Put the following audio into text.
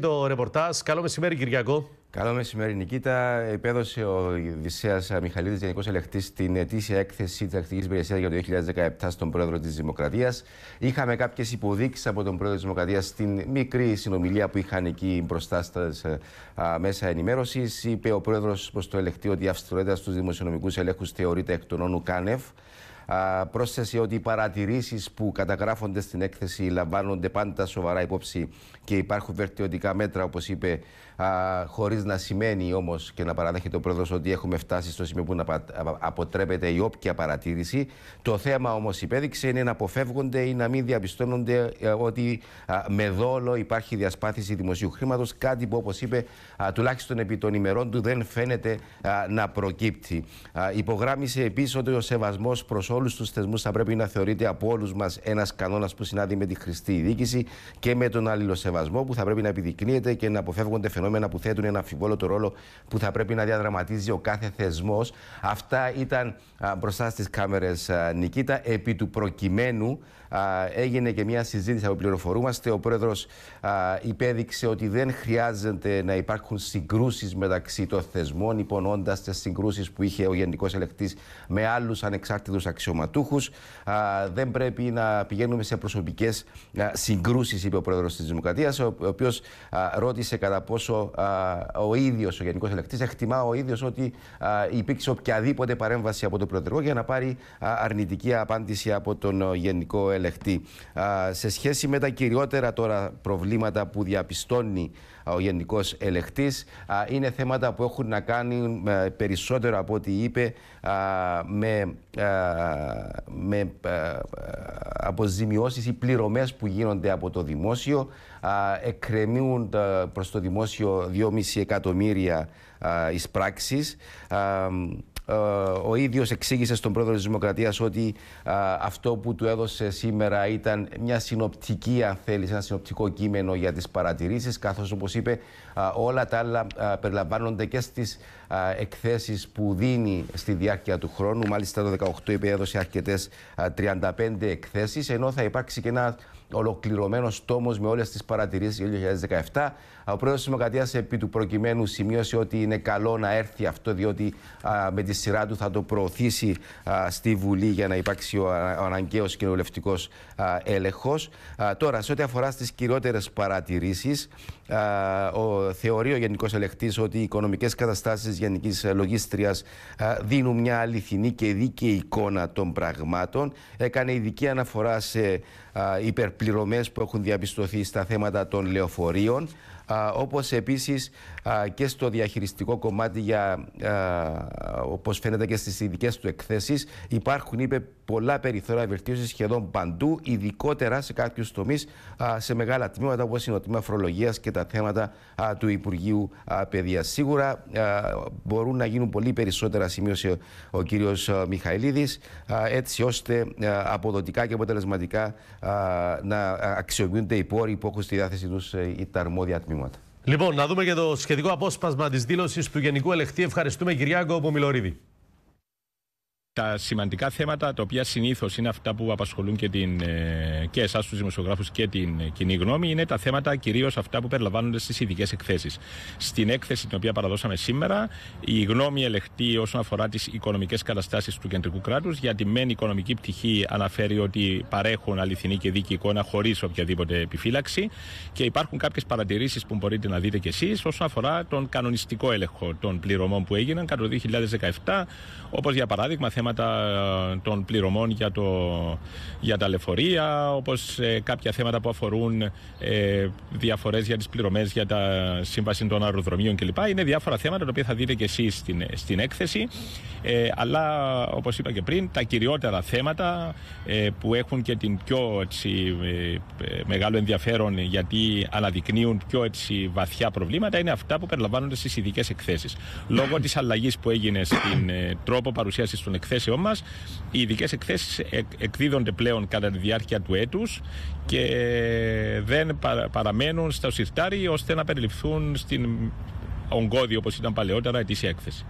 Το ρεπορτάζ. Καλό μεσημέρι, Κυριακό. Καλό μεσημέρι, Νικήτα. Επέδωσε ο Δυσσέα Μιχαλίδης, Γενικός Ελεκτή, την ετήσια έκθεση της Ακτική Υπηρεσίας για το 2017 στον πρόεδρο της Δημοκρατίας. Είχαμε κάποιες υποδείξεις από τον πρόεδρο της Δημοκρατίας στην μικρή συνομιλία που είχαν εκεί μπροστά στα ε, μέσα ενημέρωσης. Είπε ο πρόεδρος προς το ελεκτή ότι η αυστηρότητα στους δημοσιονομικούς ελέγχους θεωρείται εκ των όνου κάνευ πρόσθεσε ότι οι παρατηρήσεις που καταγράφονται στην έκθεση λαμβάνονται πάντα σοβαρά υπόψη και υπάρχουν βελτιωτικά μέτρα, όπως είπε, χωρίς να σημαίνει όμως και να παραδέχεται ο πρόεδρος ότι έχουμε φτάσει στο σημείο που να αποτρέπεται η όποια παρατήρηση. Το θέμα όμως υπέδειξε είναι να αποφεύγονται ή να μην διαπιστώνονται ε, ότι με δόλο υπάρχει διασπάθηση δημοσίου χρήματος, κάτι που όπως είπε τουλάχιστον επί των ημερών του δεν φαίνεται να προκύπτει. Υπογράμμισε επίσης ότι ο σεβασμός προς όλους τους θεσμούς θα πρέπει να θεωρείται από όλους μας ένας κανόνας που συνάδει με τη χρηστή διοίκηση και με τον αλληλοσεβασμό που θα πρέπει να επιδεικνύεται και να αποφεύγονται φαινόμενα που θέτουν ένα αμφιβόλωτο ρόλο που θα πρέπει να διαδραματίζει ο κάθε θεσμός. Αυτά ήταν μπροστά στις κάμερες, Νικήτα. Επί του προκειμένου έγινε και μια συζήτηση από πληροφορούμαστε. Ο πρόεδρος υπέδειξε ότι δεν χρειάζεται να υπάρχουν συγκρούσεις μεταξύ των θεσμών, υπονώντας τις συγκρούσεις που είχε ο Γενικός Ελεκτής με άλλους ανεξάρτητους αξιωματικούς δεν πρέπει να πηγαίνουμε σε προσωπικές συγκρούσεις είπε ο πρόεδρος της Δημοκρατίας, ο οποίο ρώτησε κατά πόσο ο ίδιος ο Γενικός ελεκτή. εκτιμά ο ίδιος ότι υπήρξε οποιαδήποτε παρέμβαση από τον Πρωθυπουργό για να πάρει αρνητική απάντηση από τον Γενικό Ελεκτή. Σε σχέση με τα κυριότερα τώρα προβλήματα που διαπιστώνει ο Γενικός Ελεκτή. Είναι θέματα που έχουν να κάνουν ε, περισσότερο από ό,τι είπε με με ε, ε, αποζημιώσεις ή πληρωμές που γίνονται από το δημόσιο. Εκκρεμούν ε, προς το δημόσιο 2,5 εκατομμύρια εισπράξεις. Ε, ο ίδιος εξήγησε στον πρόεδρο της Δημοκρατίας ότι ε, αυτό που του έδωσε σήμερα ήταν μια συνοπτική, αν θέλεις, ένα συνοπτικό κείμενο για τις παρατηρήσεις, καθώς όπως είπε, ε, όλα τα άλλα περιλαμβάνονται και στις εκθέσεις που δίνει στη διάρκεια του χρόνου. Μάλιστα, το 2018 είπε έδωσε αρκετές 35 εκθέσεις, ενώ θα υπάρξει και ένα ολοκληρωμένος τόμος με όλες τις παρατηρήσεις για το 2017. Ο πρόεδρος της Δημοκρατίας επί του προκειμένου σημείωσε ότι είναι καλό να έρθει αυτό, διότι με τη σειρά του θα το προωθήσει στη Βουλή για να υπάρξει ο, ο αναγκαίος κοινοβουλευτικός έλεγχο. Τώρα, σε ό,τι αφορά στις κυριότερες παρατηρήσεις, θεωρεί ο Γενικός Ελεκτής ότι οι οικονομικές καταστάσεις Γενικής Λογίστριας δίνουν μια αληθινή και δίκαιη εικόνα των πραγμάτων. Έκανε ειδική αναφορά σε υπερπληρωμές που έχουν διαπιστωθεί στα θέματα των λεωφορείων όπως επίσης και στο διαχειριστικό κομμάτι για, όπως φαίνεται και στις ειδικές του εκθέσεις, υπάρχουν, είπε, πολλά περιθώρια βελτίωσης σχεδόν παντού, ειδικότερα σε κάποιους τομείς, σε μεγάλα τμήματα όπως είναι ο τμήμα φορολογίας και τα θέματα του Υπουργείου Παιδείας. Σίγουρα μπορούν να γίνουν πολύ περισσότερα, σημείωσε ο κύριος Μιχαηλίδη, έτσι ώστε αποδοτικά και αποτελεσματικά να αξιοποιούνται οι πόροι που έχουν στη διάθεσή τους ε, τα αρμόδια τμήματα. Λοιπόν, να δούμε και το σχετικό απόσπασμα της δήλωσης του Γενικού Ελεκτή. Ευχαριστούμε, Κυριάκο Μιλωρίδη. Τα σημαντικά θέματα, τα οποία συνήθως είναι αυτά που απασχολούν και, την, ε, και εσάς, τους δημοσιογράφους και την ε, κοινή γνώμη, είναι τα θέματα κυρίως αυτά που περιλαμβάνονται στις ειδικές εκθέσεις. Στην έκθεση την οποία παραδώσαμε σήμερα, η γνώμη ελεχτή όσον αφορά τις οικονομικές καταστάσεις του κεντρικού κράτους, γιατί μεν η οικονομική πτυχή αναφέρει ότι παρέχουν αληθινή και δίκη εικόνα χωρίς οποιαδήποτε επιφύλαξη. Και υπάρχουν κάποιες παρατηρήσεις που μπορείτε να δείτε κι εσείς όσον αφορά τον κανονιστικό έλεγχο των πληρωμών που έγιναν κατά το 2017, όπως για παράδειγμα θέματα ε, των πληρωμών για, το, για τα λεωφορεία, όπως ε, κάποια θέματα που αφορούν ε, διαφορές για τις πληρωμές για τα σύμβαση των αεροδρομίων κλπ. Είναι διάφορα θέματα τα οποία θα δείτε και εσείς στην, στην έκθεση. Ε, αλλά όπως είπα και πριν, τα κυριότερα θέματα που έχουν και την πιο έτσι, μεγάλο ενδιαφέρον γιατί αναδεικνύουν πιο έτσι, βαθιά προβλήματα είναι αυτά που περιλαμβάνονται στις ειδικές εκθέσεις. Λόγω της αλλαγής που έγινε στην τρόπο παρουσίασης των εκθέσεων εκθέσεών Οι ειδικές εκθέσεις εκδίδονται πλέον κατά τη διάρκεια του έτους και δεν παραμένουν στα συρτάρι ώστε να περιληφθούν στην ογκώδη όπως ήταν παλαιότερα ετήσια έκθεση.